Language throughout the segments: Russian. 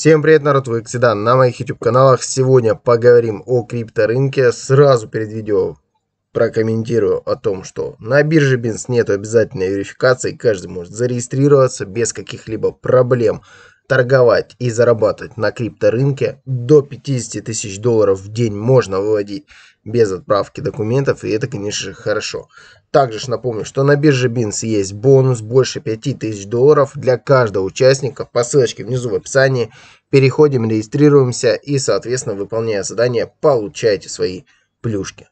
Всем привет, народ, вы Ксидан. На моих YouTube каналах сегодня поговорим о крипторынке. Сразу перед видео прокомментирую о том, что на бирже Бинс нет обязательной верификации. Каждый может зарегистрироваться без каких-либо проблем торговать и зарабатывать на крипторынке. До 50 тысяч долларов в день можно выводить без отправки документов, и это, конечно же, хорошо. Также ж напомню, что на бирже Binance есть бонус больше 5000 долларов для каждого участника. По ссылочке внизу в описании. Переходим, регистрируемся и, соответственно, выполняя задание, получайте свои плюшки.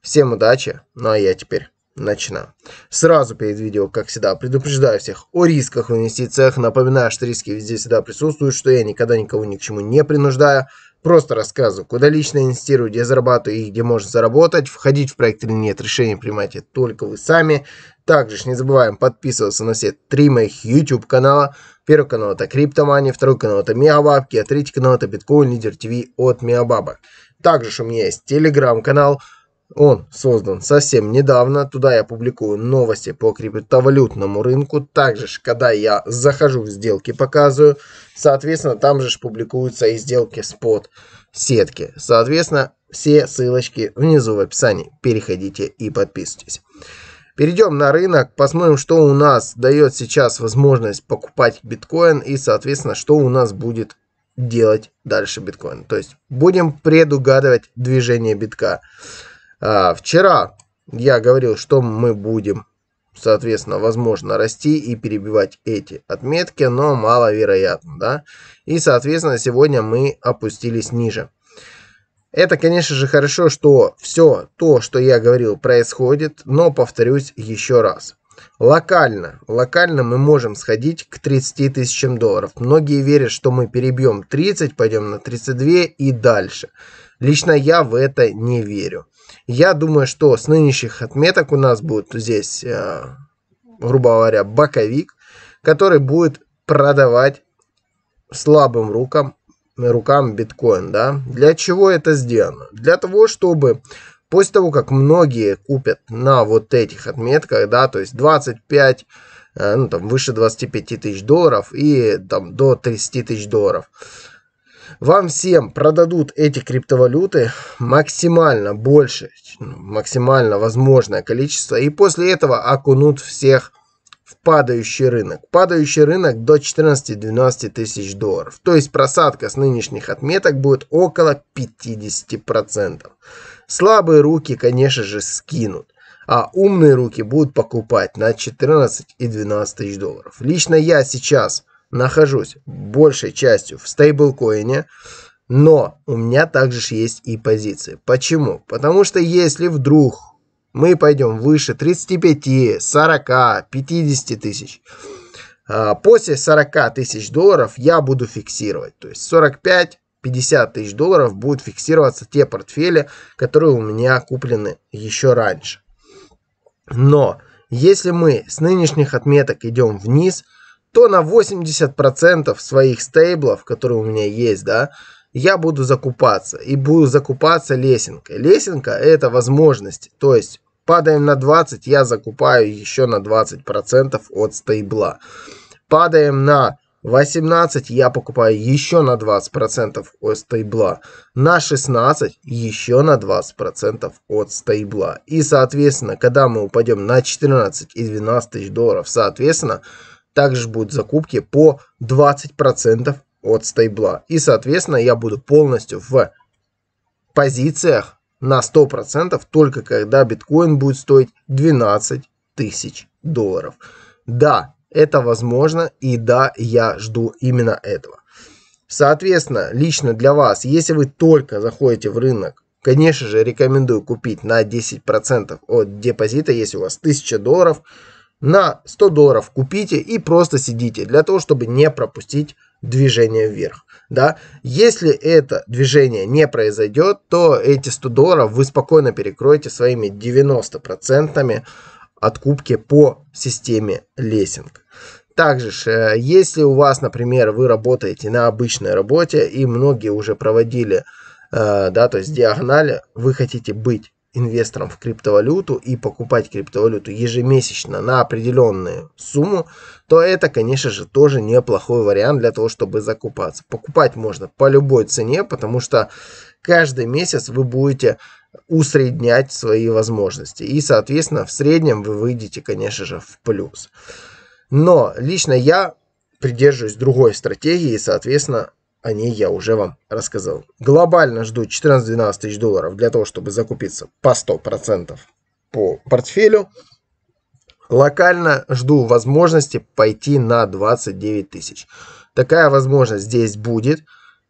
Всем удачи, ну а я теперь начна. Сразу перед видео, как всегда, предупреждаю всех о рисках в инвестициях. Напоминаю, что риски везде всегда присутствуют, что я никогда никого ни к чему не принуждаю. Просто рассказываю, куда лично инвестирую, где зарабатываю и где можно заработать. Входить в проект или нет, решение принимайте только вы сами. Также не забываем подписываться на все три моих YouTube канала. Первый канал это Криптомания, второй канал это Мегабабки, а третий канал это Биткоин Лидер ТВ от Мегабабок. Также у меня есть телеграм-канал, он создан совсем недавно, туда я публикую новости по криптовалютному рынку. Также, ж, когда я захожу в сделки, показываю. Соответственно, там же ж публикуются и сделки спот сетки. Соответственно, все ссылочки внизу в описании. Переходите и подписывайтесь. Перейдем на рынок, посмотрим, что у нас дает сейчас возможность покупать биткоин и, соответственно, что у нас будет делать дальше биткоин. То есть будем предугадывать движение битка. А, вчера я говорил, что мы будем, соответственно, возможно, расти и перебивать эти отметки, но маловероятно, да? И, соответственно, сегодня мы опустились ниже. Это, конечно же, хорошо, что все то, что я говорил, происходит, но повторюсь еще раз. Локально, локально мы можем сходить к 30 тысячам долларов. Многие верят, что мы перебьем 30, пойдем на 32 и дальше. Лично я в это не верю. Я думаю, что с нынешних отметок у нас будет здесь, э, грубо говоря, боковик, который будет продавать слабым рукам, рукам биткоин. Да? Для чего это сделано? Для того, чтобы после того, как многие купят на вот этих отметках, да, то есть 25, э, ну, там, выше 25 тысяч долларов и там, до 30 тысяч долларов, вам всем продадут эти криптовалюты максимально больше, ну, максимально возможное количество, и после этого окунут всех в падающий рынок. Падающий рынок до 14-12 тысяч долларов. То есть просадка с нынешних отметок будет около 50%. Слабые руки, конечно же, скинут. А умные руки будут покупать на 14 и 12 тысяч долларов. Лично я сейчас нахожусь большей частью в стейблкоине, но у меня также есть и позиции. Почему? Потому что если вдруг мы пойдем выше 35, 40, 50 тысяч, а, после 40 тысяч долларов я буду фиксировать. То есть 45, 50 тысяч долларов будут фиксироваться те портфели, которые у меня куплены еще раньше. Но если мы с нынешних отметок идем вниз – то на 80% своих стейблов, которые у меня есть, да, я буду закупаться и буду закупаться лесенкой. Лесенка – это возможность, то есть падаем на 20, я закупаю еще на 20% от стейбла. Падаем на 18, я покупаю еще на 20% от стейбла. На 16 еще на 20% от стейбла. И, соответственно, когда мы упадем на 14 и 12 тысяч долларов, соответственно, также будут закупки по 20% от стейбла. И, соответственно, я буду полностью в позициях на 100% только когда биткоин будет стоить 12 тысяч долларов. Да, это возможно, и да, я жду именно этого. Соответственно, лично для вас, если вы только заходите в рынок, конечно же, рекомендую купить на 10% от депозита, если у вас 1000 долларов – на 100 долларов купите и просто сидите для того, чтобы не пропустить движение вверх. Да? Если это движение не произойдет, то эти 100 долларов вы спокойно перекроете своими 90% откупки по системе лесинг. Также, э, если у вас, например, вы работаете на обычной работе и многие уже проводили э, да, то есть диагонали, вы хотите быть инвесторам в криптовалюту и покупать криптовалюту ежемесячно на определенную сумму, то это, конечно же, тоже неплохой вариант для того, чтобы закупаться. Покупать можно по любой цене, потому что каждый месяц вы будете усреднять свои возможности. И, соответственно, в среднем вы выйдете, конечно же, в плюс. Но лично я придерживаюсь другой стратегии, и, соответственно, о а ней я уже вам рассказал. Глобально жду 14-12 тысяч долларов для того, чтобы закупиться по 100% по портфелю. Локально жду возможности пойти на 29 тысяч. Такая возможность здесь будет,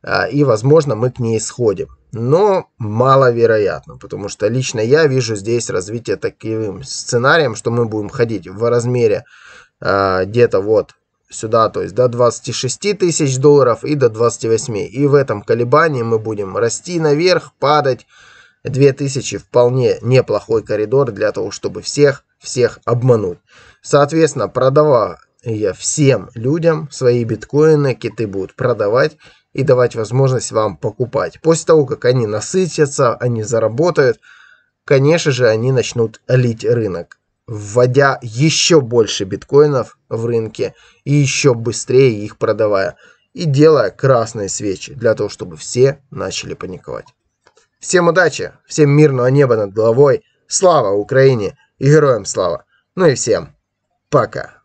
а, и, возможно, мы к ней сходим. Но маловероятно, потому что лично я вижу здесь развитие таким сценарием, что мы будем ходить в размере а, где-то вот сюда, то есть до 26 тысяч долларов и до 28. И в этом колебании мы будем расти наверх, падать. 2000 вполне неплохой коридор для того, чтобы всех, всех обмануть. Соответственно, продавая всем людям свои биткоины, киты будут продавать и давать возможность вам покупать. После того, как они насытятся, они заработают, конечно же, они начнут лить рынок вводя еще больше биткоинов в рынке и еще быстрее их продавая, и делая красные свечи для того, чтобы все начали паниковать. Всем удачи, всем мирного неба над головой, слава Украине и героям слава, ну и всем пока.